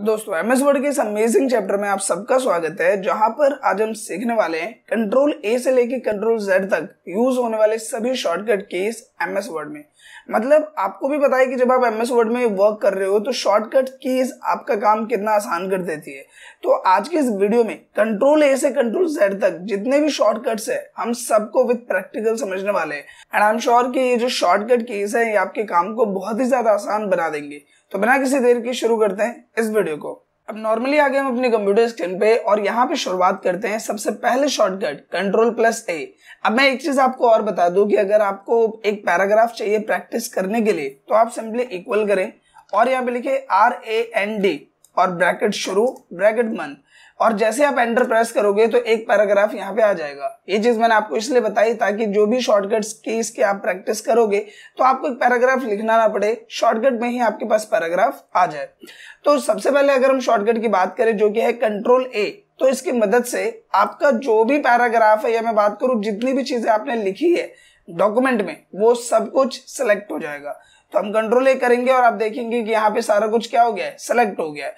दोस्तों MS word के इस अमेजिंग चैप्टर में आप सबका स्वागत है जहां पर आज हम सीखने वाले हैं कंट्रोल ए से लेके कंट्रोल जेड तक यूज होने वाले सभी शॉर्टकट केस एमएस वर्ड में मतलब आपको भी पता है कि जब आप एमएस वर्ड में वर्क कर रहे हो तो शॉर्टकट कीज आपका काम कितना आसान कर देती है तो आज के इस वीडियो में कंट्रोल ए से कंट्रोल जेड तक जितने भी शॉर्टकट्स है हम सबको विद प्रैक्टिकल समझने वाले हैं एंड आई एम श्योर कि ये जो शॉर्टकट कीज है ये आपके काम को बहुत ही ज्यादा आसान बना देंगे तो बिना किसी देर के शुरू करते हैं इस वीडियो को अब नॉर्मली आगे हम अपने कंप्यूटर स्क्रीन पे और यहाँ पे शुरुआत करते हैं सबसे पहले शॉर्टकट कंट्रोल प्लस ए अब मैं एक चीज आपको और बता दूं कि अगर आपको एक पैराग्राफ चाहिए प्रैक्टिस करने के लिए तो आप सिंपली इक्वल करें और यहाँ पे लिखे आर ए एन डी और ब्रैकेट शुरू ब्रैकेट मंथ और जैसे आप एंटर प्रेस करोगे तो एक पैराग्राफ यहाँ पे आ जाएगा ये चीज मैंने आपको इसलिए बताई ताकि जो भी शॉर्टकट की इसके आप प्रैक्टिस करोगे तो आपको एक पैराग्राफ लिखना ना पड़े शॉर्टकट में ही आपके पास पैराग्राफ आ जाए तो सबसे पहले अगर हम शॉर्टकट की बात करें जो कि है कंट्रोल ए तो इसकी मदद से आपका जो भी पैराग्राफ है या मैं बात करूं जितनी भी चीजें आपने लिखी है डॉक्यूमेंट में वो सब कुछ सिलेक्ट हो जाएगा तो हम कंट्रोल ए करेंगे और आप देखेंगे कि यहाँ पे सारा कुछ क्या हो गया है सेलेक्ट हो गया है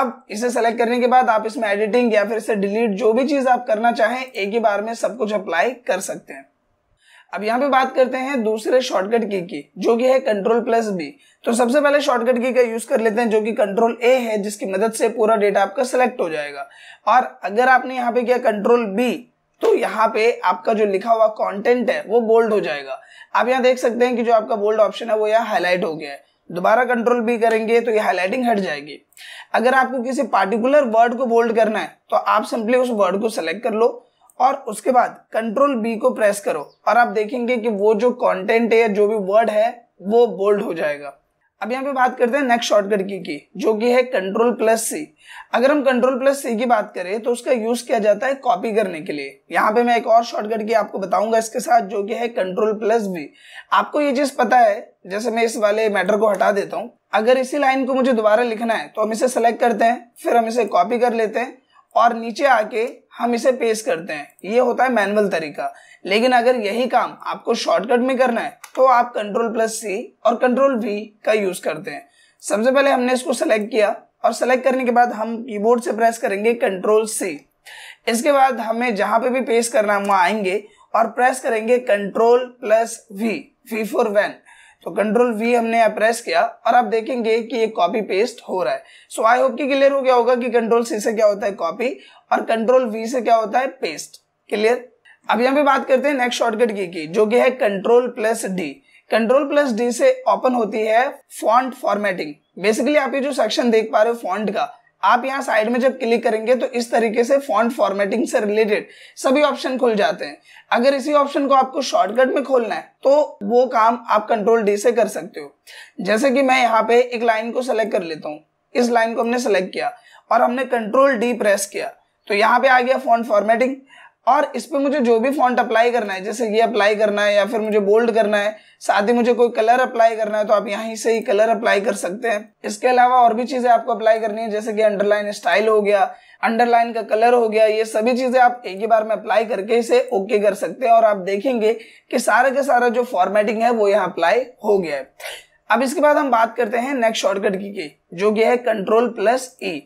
अब इसे सेलेक्ट करने के बाद आप इसमें एडिटिंग या फिर इसे डिलीट जो भी चीज आप करना चाहें एक ही बार में सब कुछ अप्लाई कर सकते हैं अब यहाँ पे बात करते हैं दूसरे शॉर्टकट की की जो कि है कंट्रोल प्लस बी तो सबसे पहले शॉर्टकट की का यूज कर लेते हैं जो कि कंट्रोल ए है जिसकी मदद से पूरा डेटा आपका सेलेक्ट हो जाएगा और अगर आपने यहाँ पे किया कंट्रोल बी तो यहाँ पे आपका जो लिखा हुआ कंटेंट है वो बोल्ड हो जाएगा आप यहाँ देख सकते हैं कि जो आपका बोल्ड ऑप्शन है वो यहाँ हाईलाइट हो गया है दोबारा कंट्रोल भी करेंगे तो ये हाईलाइटिंग हट जाएगी अगर आपको किसी पार्टिकुलर वर्ड को बोल्ड करना है तो आप सिंपली उस वर्ड को सेलेक्ट कर लो और उसके बाद कंट्रोल बी को प्रेस करो और आप देखेंगे कि वो जो कंटेंट है या जो भी वर्ड है वो बोल्ड हो जाएगा अब यहाँ पे बात करते हैं नेक्स्ट शॉर्टकट की की जो कि है कंट्रोल प्लस सी अगर हम कंट्रोल प्लस सी की बात करें तो उसका यूज किया जाता है कॉपी करने के लिए यहाँ पे मैं एक और शॉर्टकट की आपको बताऊंगा इसके साथ जो कि है कंट्रोल प्लस बी आपको ये चीज पता है जैसे मैं इस वाले मैटर को हटा देता हूँ अगर इसी लाइन को मुझे दोबारा लिखना है तो हम इसे सेलेक्ट करते हैं फिर हम इसे कॉपी कर लेते हैं और नीचे आके हम इसे पेस्ट करते हैं ये होता है मैनुअल तरीका लेकिन अगर यही काम आपको शॉर्टकट में करना है तो आप कंट्रोल प्लस सी और कंट्रोल वी का यूज करते हैं सबसे पहले हमने इसको सेलेक्ट किया और सेलेक्ट करने के बाद हम कीबोर्ड से प्रेस करेंगे कंट्रोल सी इसके बाद हमें जहां पे भी पेस्ट करना है वहां आएंगे और प्रेस करेंगे control plus V V for van तो कंट्रोल वी हमने यहाँ प्रेस किया और आप देखेंगे कि ये कॉपी पेस्ट हो रहा है सो आई होप कि क्लियर हो गया होगा कि कंट्रोल सी से क्या होता है कॉपी और कंट्रोल वी से क्या होता है पेस्ट क्लियर अब यहाँ पे बात करते हैं नेक्स्ट शॉर्टकट की की जो कि है control plus D control plus D से ओपन होती है फॉन्ट फॉर्मेटिंग बेसिकली आप ये जो सेक्शन देख पा रहे हो फॉन्ट का आप यहाँ साइड में जब क्लिक करेंगे तो इस तरीके से फॉन्ट फॉर्मेटिंग से रिलेटेड सभी ऑप्शन खुल जाते हैं अगर इसी ऑप्शन को आपको शॉर्टकट में खोलना है तो वो काम आप कंट्रोल डी से कर सकते हो जैसे कि मैं यहाँ पे एक लाइन को सेलेक्ट कर लेता हूँ इस लाइन को हमने सेलेक्ट किया और हमने कंट्रोल डी प्रेस किया तो यहाँ पे आ गया फॉन्ट फॉर्मेटिंग और इस पर मुझे जो भी फॉन्ट अप्लाई करना है जैसे ये अप्लाई करना है या फिर मुझे बोल्ड करना है साथ ही मुझे कोई कलर अप्लाई करना है तो आप यहाँ से ही कलर अप्लाई कर सकते हैं इसके अलावा और भी चीज़ें आपको अप्लाई करनी है जैसे कि अंडरलाइन स्टाइल हो गया अंडरलाइन का कलर हो गया ये सभी चीज़ें आप एक ही बार में अप्लाई करके इसे ओके कर सकते हैं और आप देखेंगे कि सारा का सारा जो फॉर्मेटिंग है वो यहाँ अप्लाई हो गया है अब इसके बाद हम बात करते हैं नेक्स्ट शॉर्टकट की के, जो कि है कंट्रोल प्लस ई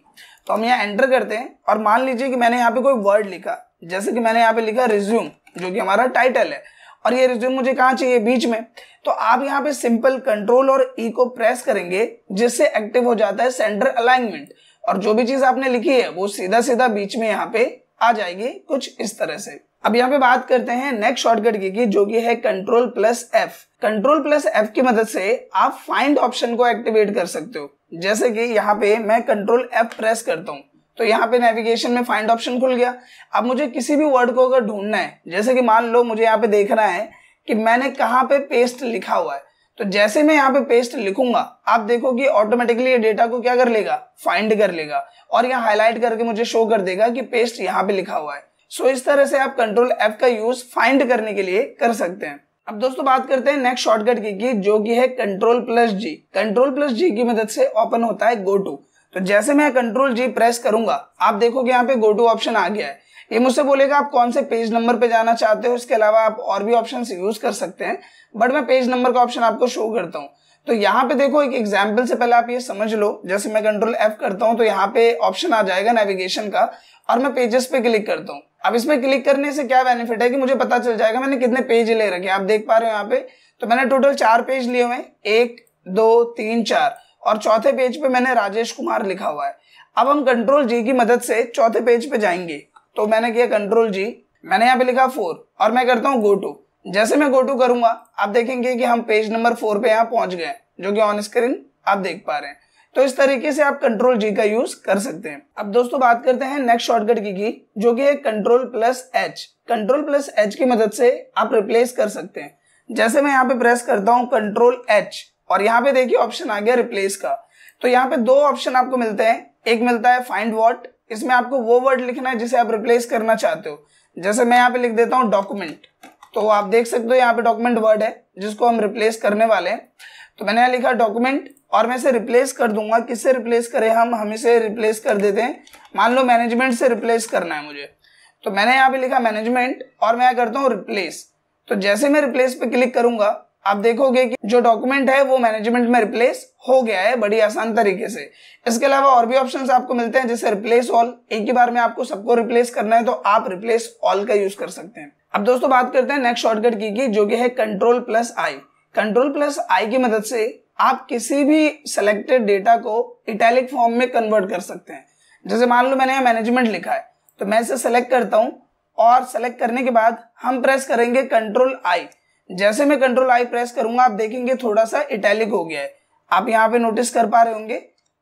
तो हम यहाँ एंटर करते हैं और मान लीजिए कि मैंने यहाँ पे कोई वर्ड लिखा जैसे कि मैंने यहाँ पे लिखा रिज्यूम जो कि हमारा टाइटल है और ये रिज्यूम मुझे कहाँ चाहिए बीच में तो आप यहाँ पे सिंपल कंट्रोल और ई को प्रेस करेंगे जिससे एक्टिव हो जाता है सेंटर अलाइनमेंट और जो भी चीज आपने लिखी है वो सीधा सीधा बीच में यहाँ पे आ जाएगी कुछ इस तरह से अब यहाँ पे बात करते हैं नेक्स्ट शॉर्टकट की, की जो कि है control plus F control plus F की मदद से आप फाइंड ऑप्शन को एक्टिवेट कर सकते हो जैसे कि यहाँ पे मैं कंट्रोल एफ प्रेस करता हूँ तो यहाँ पे नेविगेशन में फाइंड ऑप्शन खुल गया अब मुझे किसी भी वर्ड को अगर ढूंढना है जैसे कि मान लो मुझे यहाँ पे देखना है कि मैंने कहाँ पे पेस्ट लिखा हुआ है तो जैसे मैं यहाँ पे पेस्ट लिखूंगा आप देखो कि ऑटोमेटिकली ये डेटा को क्या कर लेगा फाइंड कर लेगा और यहाँ हाईलाइट करके मुझे शो कर देगा कि पेस्ट यहाँ पे लिखा हुआ है सो इस तरह से आप कंट्रोल एप का यूज फाइंड करने के लिए कर सकते हैं अब दोस्तों बात करते हैं नेक्स्ट शॉर्टकट की, की जो कि है control plus G control plus G की मदद से ओपन होता है गो टू तो जैसे मैं कंट्रोल जी प्रेस करूंगा आप देखोगे यहाँ पे गो टू ऑप्शन आ गया है ये मुझसे बोलेगा आप कौन से पेज नंबर पे जाना चाहते हो इसके अलावा आप और भी ऑप्शन यूज कर सकते हैं बट मैं पेज नंबर का ऑप्शन आपको शो करता हूँ तो यहाँ पे देखो एक एग्जाम्पल से पहले आप ये समझ लो जैसे मैं कंट्रोल एफ करता हूँ तो यहाँ पे ऑप्शन आ जाएगा नेविगेशन का और मैं पेजेस पे क्लिक करता हूँ अब इसमें क्लिक करने से क्या बेनिफिट है कि मुझे पता चल जाएगा मैंने कितने पेज ले रखे आप देख पा रहे हो यहाँ पे तो मैंने टोटल चार पेज लिए हुए एक दो तीन चार और चौथे पेज पे मैंने राजेश कुमार लिखा हुआ है अब हम कंट्रोल जी की मदद से चौथे पेज पे जाएंगे तो मैंने किया कंट्रोल जी मैंने यहाँ पे लिखा फोर और मैं करता हूँ गो टू जैसे मैं गो टू करूंगा आप देखेंगे कि हम पेज नंबर फोर पे यहाँ पहुंच गए जो कि ऑन स्क्रीन आप देख पा रहे हैं तो इस तरीके से आप कंट्रोल जी का यूज कर सकते हैं अब दोस्तों बात करते हैं नेक्स्ट शॉर्टकट की की जो कि है control plus H control plus H की मदद से आप रिप्लेस कर सकते हैं जैसे मैं यहाँ पे प्रेस करता हूँ कंट्रोल एच और यहाँ पे देखिए ऑप्शन आ गया रिप्लेस का तो यहाँ पे दो ऑप्शन आपको मिलते हैं एक मिलता है फाइंड वर्ड इसमें आपको वो वर्ड लिखना है जिसे आप रिप्लेस करना चाहते हो जैसे मैं यहाँ पे लिख देता हूँ डॉक्यूमेंट तो आप देख सकते हो यहाँ पे डॉक्यूमेंट वर्ड है जिसको हम रिप्लेस करने वाले हैं तो मैंने यहाँ लिखा डॉक्यूमेंट और मैं इसे रिप्लेस कर दूंगा किससे रिप्लेस करें हम हम इसे रिप्लेस कर देते हैं मान लो मैनेजमेंट से रिप्लेस करना है मुझे तो मैंने यहाँ पे लिखा मैनेजमेंट और मैं यहाँ करता हूँ रिप्लेस तो जैसे मैं रिप्लेस पे क्लिक करूंगा आप देखोगे कि जो डॉक्यूमेंट है वो मैनेजमेंट में रिप्लेस हो गया है बड़ी आसान तरीके से इसके अलावा और भी ऑप्शंस आपको मिलते हैं जैसे रिप्लेस ऑल एक ही बार में आपको सबको रिप्लेस करना है तो आप रिप्लेस ऑल का यूज कर सकते हैं अब दोस्तों बात करते हैं नेक्स्ट शॉर्टकट की की जो कि है control plus I control plus I की मदद से आप किसी भी सिलेक्टेड डेटा को इटैलिक फॉर्म में कन्वर्ट कर सकते हैं जैसे मान लो मैंने यहाँ मैनेजमेंट लिखा है तो मैं इसे सेलेक्ट करता हूँ और सेलेक्ट करने के बाद हम प्रेस करेंगे कंट्रोल आई जैसे मैं कंट्रोल आई प्रेस करूंगा आप देखेंगे थोड़ा सा इटैलिक हो गया है आप यहाँ पे नोटिस कर पा रहे होंगे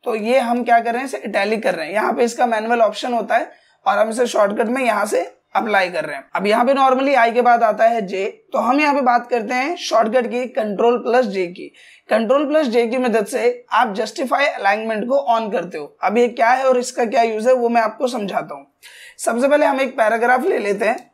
तो ये हम क्या कर रहे हैं इसे इटैलिक कर रहे हैं यहाँ पे इसका मैनुअल ऑप्शन होता है और हम इसे शॉर्टकट में यहाँ से अप्लाई कर रहे हैं अब यहाँ पे नॉर्मली आई के बाद आता है जे तो हम यहाँ पे बात करते हैं शॉर्टकट की कंट्रोल प्लस जे की कंट्रोल प्लस जे की मदद से आप जस्टिफाई अलाइनमेंट को ऑन करते हो अब ये क्या है और इसका क्या यूज है वो मैं आपको समझाता हूँ सबसे पहले हम एक पैराग्राफ ले लेते हैं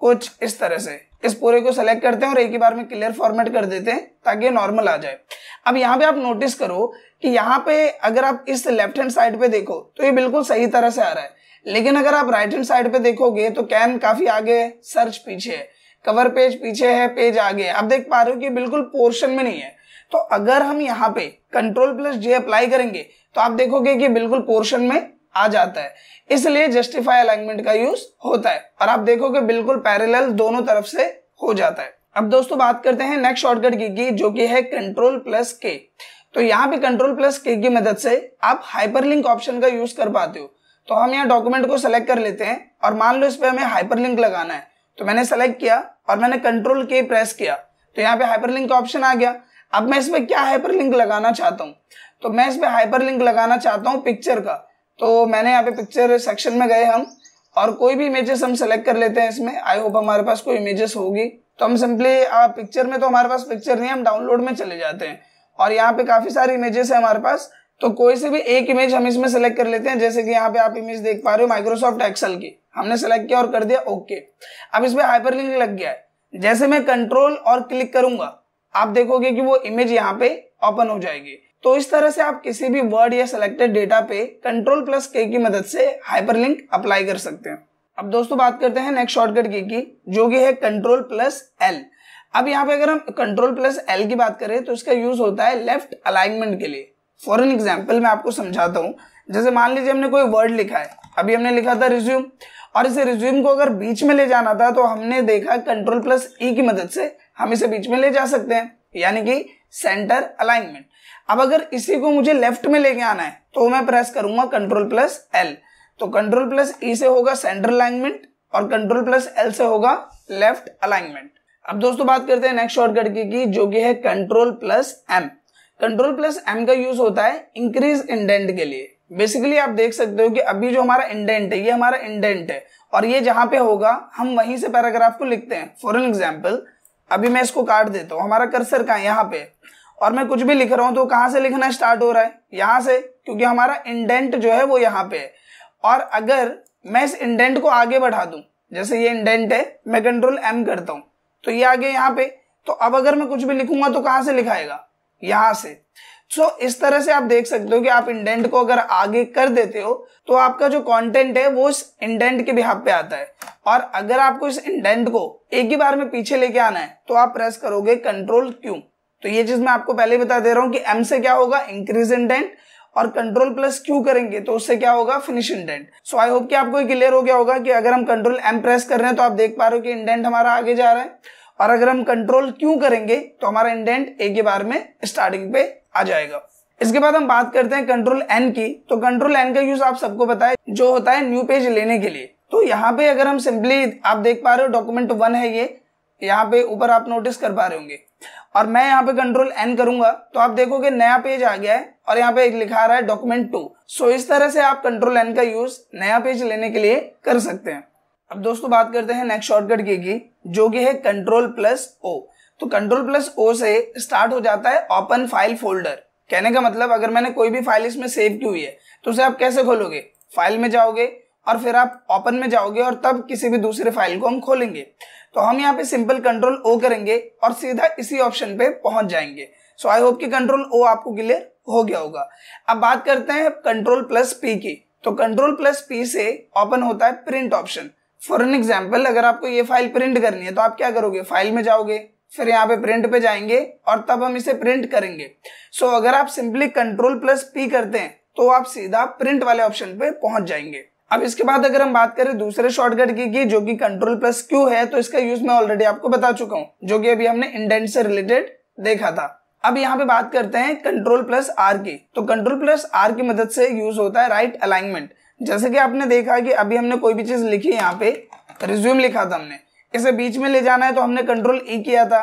कुछ इस तरह से इस पूरे को सेलेक्ट करते हैं और एक ही बार में क्लियर फॉर्मेट कर देते हैं ताकि नॉर्मल आ जाए अब यहाँ पे आप नोटिस करो कि यहाँ पे अगर आप इस लेफ्ट हैंड साइड पे देखो तो ये बिल्कुल सही तरह से आ रहा है लेकिन अगर आप राइट हैंड साइड पे देखोगे तो कैन काफी आगे है सर्च पीछे है कवर पेज पीछे है पेज आगे है आप देख पा रहे हो कि बिल्कुल पोर्शन में नहीं है तो अगर हम यहाँ पे कंट्रोल प्लस जे अप्लाई करेंगे तो आप देखोगे कि बिल्कुल पोर्शन में आ जाता है इसलिए जस्टिफाई अलाइनमेंट का यूज होता है और आप देखोगे बिल्कुल पैरेलल दोनों तरफ से हो जाता है अब दोस्तों बात करते हैं नेक्स्ट शॉर्टकट की, की जो कि है कंट्रोल प्लस के तो यहाँ पे कंट्रोल प्लस के की मदद से आप हाइपरलिंक ऑप्शन का यूज कर पाते हो तो हम यहाँ डॉक्यूमेंट को सेलेक्ट कर लेते हैं और मान लो इस पर हमें हाइपरलिंक लगाना है तो मैंने सेलेक्ट किया और मैंने कंट्रोल के प्रेस किया तो यहाँ पे हाइपरलिंक का ऑप्शन आ गया अब मैं इसमें क्या हाइपरलिंक लगाना चाहता हूँ तो मैं इसमें हाइपरलिंक लगाना चाहता हूँ पिक्चर का तो मैंने यहाँ पे पिक्चर सेक्शन में गए हम और कोई भी इमेजेस हम सेलेक्ट कर लेते हैं इसमें आई होप हमारे पास कोई इमेजेस होगी तो हम सिंपली पिक्चर में तो हमारे पास पिक्चर नहीं हम डाउनलोड में चले जाते हैं और यहाँ पे काफी सारी इमेजेस है हमारे पास तो कोई से भी एक इमेज हम इसमें सेलेक्ट कर लेते हैं जैसे कि यहाँ पे आप इमेज देख पा रहे हो माइक्रोसॉफ्ट एक्सेल की हमने सेलेक्ट किया और कर दिया ओके अब इसमें हाइपरलिंक लग गया है जैसे मैं कंट्रोल और क्लिक करूंगा आप देखोगे कि वो इमेज यहाँ पे ओपन हो जाएगी तो इस तरह से आप किसी भी वर्ड या सिलेक्टेड डेटा पे कंट्रोल प्लस के की मदद से हाइपरलिंक अप्लाई कर सकते हैं अब दोस्तों बात करते हैं नेक्स्ट शॉर्टकट की की जो कि है कंट्रोल प्लस एल अब यहाँ पे अगर हम कंट्रोल प्लस एल की बात करें तो इसका यूज होता है लेफ्ट अलाइनमेंट के लिए फॉर एन एग्जाम्पल मैं आपको समझाता हूँ जैसे मान लीजिए हमने कोई वर्ड लिखा है अभी हमने लिखा था रिज्यूम और इसे रिज्यूम को अगर बीच में ले जाना था तो हमने देखा कंट्रोल प्लस ई की मदद से हम इसे बीच में ले जा सकते हैं यानी कि सेंटर अलाइनमेंट अब अगर इसी को मुझे लेफ्ट में लेके आना है तो मैं प्रेस करूंगा कंट्रोल प्लस एल तो कंट्रोल प्लस ई से होगा सेंट्रल अलाइनमेंट और कंट्रोल प्लस एल से होगा लेफ्ट अलाइनमेंट अब दोस्तों बात करते हैं नेक्स्ट शॉर्टकट की, की जो कि है control plus M control plus M का यूज होता है इंक्रीज इंडेंट के लिए बेसिकली आप देख सकते हो कि अभी जो हमारा इंडेंट है ये हमारा इंडेंट है और ये जहां पे होगा हम वहीं से पैराग्राफ को लिखते हैं फॉर एन एग्जाम्पल अभी मैं इसको काट देता हूँ हमारा कर्सर का यहाँ पे और मैं कुछ भी लिख रहा हूं तो कहां से लिखना स्टार्ट हो रहा है यहां से क्योंकि हमारा इंडेंट जो है वो यहां पे है और अगर मैं इस इंडेंट को आगे बढ़ा दूं जैसे ये इंडेंट है मैं कंट्रोल एम करता हूं तो ये आगे यहाँ पे तो अब अगर मैं कुछ भी लिखूंगा तो कहां से लिखाएगा यहां से सो so, इस तरह से आप देख सकते हो कि आप इंडेंट को अगर आगे कर देते हो तो आपका जो कंटेंट है वो इस इंडेंट के बिहाब पे आता है और अगर आपको इस इंडेंट को एक ही बार में पीछे लेके आना है तो आप प्रेस करोगे कंट्रोल क्यू तो ये चीज मैं आपको पहले बता दे रहा हूं कि एम से क्या होगा इंक्रीज इंडेंट और कंट्रोल प्लस क्यू करेंगे तो उससे क्या होगा finish indent so I hope कि आपको क्लियर हो गया होगा कि अगर हम कंट्रोल एम प्रेस कर रहे हैं तो आप देख पा रहे हो कि इंडेंट हमारा आगे जा रहा है और अगर हम कंट्रोल क्यू करेंगे तो हमारा इंडेंट एक ही बार में स्टार्टिंग पे आ जाएगा इसके बाद हम बात करते हैं कंट्रोल एन की तो कंट्रोल एन का यूज आप सबको बताए जो होता है न्यू पेज लेने के लिए तो यहाँ पे अगर हम सिंपली आप देख पा रहे हो डॉक्यूमेंट वन है ये यहाँ पे ऊपर आप नोटिस कर पा रहे होंगे और मैं यहाँ पे कंट्रोल एन करूंगा तो आप देखोगे नया पेज आ गया है और यहाँ पे एक लिखा रहा है डॉक्यूमेंट टू सो इस तरह से आप कंट्रोल एन का यूज नया पेज लेने के लिए कर सकते हैं अब दोस्तों बात करते हैं नेक्स्ट शॉर्टकट की, की जो कि है कंट्रोल प्लस ओ तो कंट्रोल प्लस ओ से स्टार्ट हो जाता है ओपन फाइल फोल्डर कहने का मतलब अगर मैंने कोई भी फाइल इसमें सेव की हुई है तो उसे आप कैसे खोलोगे फाइल में जाओगे और फिर आप ओपन में जाओगे और तब किसी भी दूसरे फाइल को हम खोलेंगे तो हम यहाँ पे सिंपल कंट्रोल ओ करेंगे और सीधा इसी ऑप्शन पे पहुंच जाएंगे सो आई होप कि कंट्रोल ओ आपको क्लियर हो गया होगा अब बात करते हैं कंट्रोल प्लस पी की तो कंट्रोल प्लस पी से ओपन होता है print option for an example अगर आपको ये फाइल प्रिंट करनी है तो आप क्या करोगे फाइल में जाओगे फिर यहाँ पे प्रिंट पे जाएंगे और तब हम इसे प्रिंट करेंगे सो so, अगर आप सिंपली कंट्रोल प्लस पी करते हैं तो आप सीधा प्रिंट वाले ऑप्शन पे पहुंच जाएंगे अब इसके बाद अगर हम बात करें दूसरे शॉर्टकट की, की जो कि कंट्रोल प्लस क्यू है तो इसका यूज मैं ऑलरेडी आपको बता चुका हूं जो कि अभी हमने इंडेंट से रिलेटेड देखा था अब यहां पे बात करते हैं कंट्रोल प्लस आर की तो कंट्रोल प्लस आर की मदद से यूज होता है राइट अलाइनमेंट जैसे कि आपने देखा कि अभी हमने कोई भी चीज लिखी यहाँ पे रिज्यूम लिखा था हमने इसे बीच में ले जाना है तो हमने कंट्रोल ई e किया था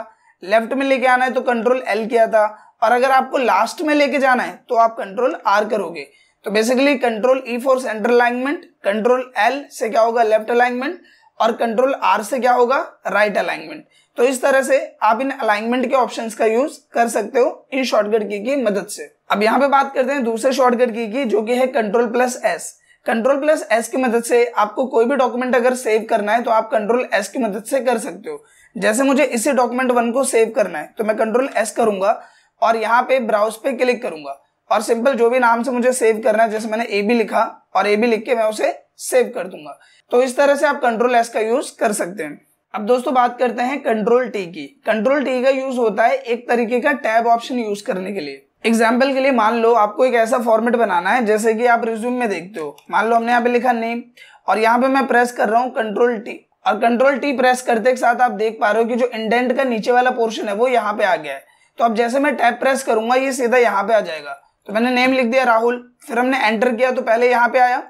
लेफ्ट में लेके आना है तो कंट्रोल एल किया था और अगर आपको लास्ट में लेके जाना है तो आप कंट्रोल आर करोगे तो basically control E for centre alignment control L से क्या होगा लेफ्ट अलाइनमेंट और कंट्रोल आर से क्या होगा राइट right अलाइनमेंट तो इस तरह से आप इन अलाइनमेंट के ऑप्शंस का यूज कर सकते हो इन शॉर्टकट की की मदद से अब यहाँ पे बात करते हैं दूसरे शॉर्टकट की की जो कि है control plus S control plus S की मदद से आपको कोई भी डॉक्यूमेंट अगर सेव करना है तो आप कंट्रोल एस की मदद से कर सकते हो जैसे मुझे इसी डॉक्यूमेंट वन को सेव करना है तो मैं कंट्रोल एस करूंगा और यहाँ पे ब्राउज पे क्लिक करूंगा और सिंपल जो भी नाम से मुझे सेव करना है जैसे मैंने ए बी लिखा और ए बी लिख के मैं उसे सेव कर दूंगा तो इस तरह से आप कंट्रोल एस का यूज कर सकते हैं अब दोस्तों बात करते हैं कंट्रोल टी की कंट्रोल टी का यूज होता है एक तरीके का टैब ऑप्शन यूज करने के लिए एग्जाम्पल के लिए मान लो आपको एक ऐसा फॉर्मेट बनाना है जैसे कि आप रिज्यूम में देखते हो मान लो हमने यहाँ पे लिखा नेम और यहाँ पे मैं प्रेस कर रहा हूँ कंट्रोल टी और कंट्रोल टी प्रेस करते के साथ आप देख पा रहे हो कि जो इंडेंट का नीचे वाला पोर्शन है वो यहाँ पे आ गया है तो अब जैसे मैं टैब प्रेस करूंगा ये सीधा यहाँ पे आ जाएगा तो मैंने नेम लिख दिया राहुल फिर हमने एंटर किया तो पहले यहाँ पे आया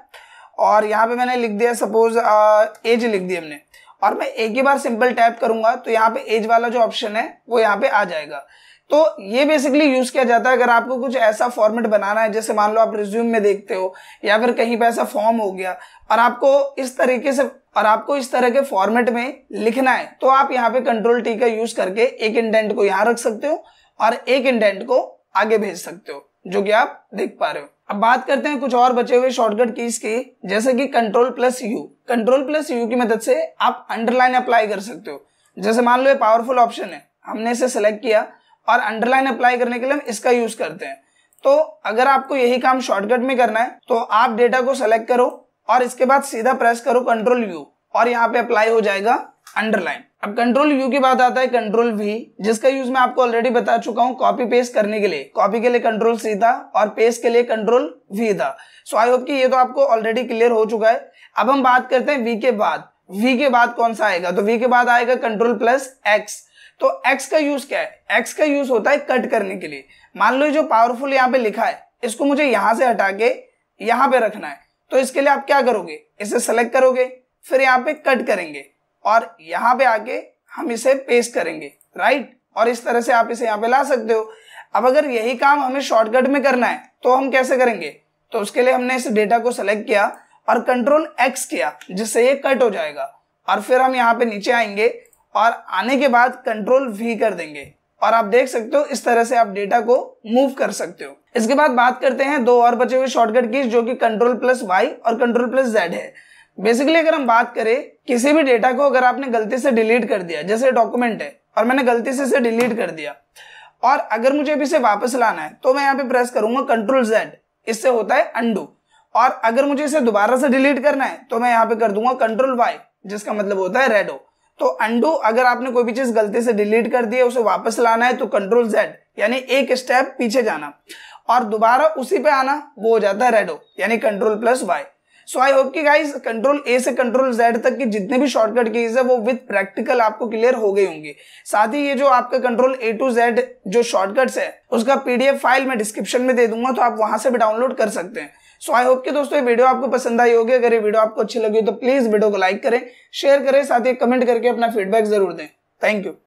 और यहाँ पे मैंने लिख दिया सपोज एज लिख दी हमने और मैं एक ही बार सिंपल टाइप करूंगा तो यहाँ पे एज वाला जो ऑप्शन है वो यहाँ पे आ जाएगा तो ये बेसिकली यूज किया जाता है अगर आपको कुछ ऐसा फॉर्मेट बनाना है जैसे मान लो आप रिज्यूम में देखते हो या फिर कहीं पर ऐसा फॉर्म हो गया और आपको इस तरीके से और आपको इस तरह के फॉर्मेट में लिखना है तो आप यहाँ पे कंट्रोल टी का यूज करके एक इंडेंट को यहाँ रख सकते हो और एक इंडेंट को आगे भेज सकते हो जो कि आप देख पा रहे हो अब बात करते हैं कुछ और बचे हुए शॉर्टकट कीज की जैसे कि control plus U control plus U की मदद से आप अंडरलाइन अप्लाई कर सकते हो जैसे मान लो ये पावरफुल ऑप्शन है हमने इसे सेलेक्ट किया और अंडरलाइन अप्लाई करने के लिए हम इसका यूज करते हैं तो अगर आपको यही काम शॉर्टकट में करना है तो आप डेटा को सेलेक्ट करो और इसके बाद सीधा प्रेस करो कंट्रोल यू और यहाँ पे अप्लाई हो जाएगा अंडरलाइन अब कंट्रोल यू की बात आता है कंट्रोल वी जिसका यूज मैं आपको ऑलरेडी बता चुका हूँ कॉपी पेस्ट करने के लिए कॉपी के लिए कंट्रोल सी था और पेस्ट के लिए कंट्रोल वी था सो आई होप कि ये तो आपको ऑलरेडी क्लियर हो चुका है अब हम बात करते हैं वी के बाद वी के बाद कौन सा आएगा तो वी के बाद आएगा कंट्रोल प्लस एक्स तो एक्स का यूज क्या है एक्स का यूज होता है कट करने के लिए मान लो जो पावरफुल यहाँ पे लिखा है इसको मुझे यहां से हटा के यहाँ पे रखना है तो इसके लिए आप क्या करोगे इसे सेलेक्ट करोगे फिर यहाँ पे कट करेंगे और यहाँ पे आके हम इसे पेस्ट करेंगे राइट और इस तरह से आप इसे यहाँ पे ला सकते हो अब अगर यही काम हमें शॉर्टकट में करना है तो हम कैसे करेंगे तो उसके लिए हमने इस डेटा को सिलेक्ट किया और कंट्रोल एक्स किया जिससे ये कट हो जाएगा और फिर हम यहाँ पे नीचे आएंगे और आने के बाद कंट्रोल वी कर देंगे और आप देख सकते हो इस तरह से आप डेटा को मूव कर सकते हो इसके बाद बात करते हैं दो और बचे हुए शॉर्टकट की जो कि कंट्रोल प्लस वाई और कंट्रोल प्लस जेड है बेसिकली अगर हम बात करें किसी भी डेटा को अगर आपने गलती से डिलीट कर दिया जैसे डॉक्यूमेंट है और मैंने गलती से इसे डिलीट कर दिया और अगर मुझे अभी इसे वापस लाना है तो मैं यहाँ पे प्रेस करूंगा कंट्रोल जेड इससे होता है अंडू और अगर मुझे इसे दोबारा से डिलीट करना है तो मैं यहाँ पे कर दूंगा कंट्रोल वाई जिसका मतलब होता है रेडो तो अंडू अगर आपने कोई भी चीज गलती से डिलीट कर दी है उसे वापस लाना है तो कंट्रोल जेड यानी एक स्टेप पीछे जाना और दोबारा उसी पे आना वो हो जाता है रेडो यानी control plus Y so I hope कि गाइस कंट्रोल ए से कंट्रोल जेड तक की जितने भी शॉर्टकट कीज है वो विद प्रैक्टिकल आपको क्लियर हो गई होंगी साथ ही ये जो आपका कंट्रोल ए टू जेड जो शॉर्टकट्स है उसका पीडीएफ फाइल मैं डिस्क्रिप्शन में दे दूंगा तो आप वहां से भी डाउनलोड कर सकते हैं सो आई होप कि दोस्तों ये वीडियो आपको पसंद आई होगी अगर ये वीडियो आपको अच्छी लगी तो प्लीज वीडियो को लाइक करें शेयर करें साथ ही कमेंट करके अपना फीडबैक जरूर दें थैंक यू